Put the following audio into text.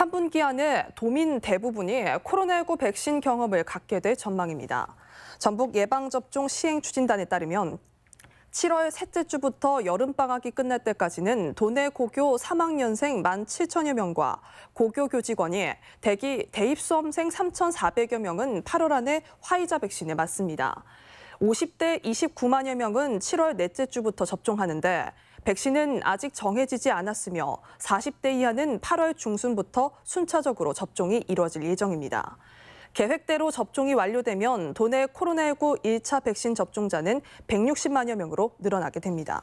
3분기 안에 도민 대부분이 코로나19 백신 경험을 갖게 될 전망입니다. 전북 예방접종 시행 추진단에 따르면 7월 셋째 주부터 여름방학이 끝날 때까지는 도내 고교 3학년생 1만 7천여 명과 고교 교직원이 대기, 대입수험생 3,400여 명은 8월 안에 화이자 백신에 맞습니다. 50대 29만여 명은 7월 넷째 주부터 접종하는데 백신은 아직 정해지지 않았으며 40대 이하는 8월 중순부터 순차적으로 접종이 이뤄질 예정입니다. 계획대로 접종이 완료되면 도내 코로나19 1차 백신 접종자는 160만여 명으로 늘어나게 됩니다.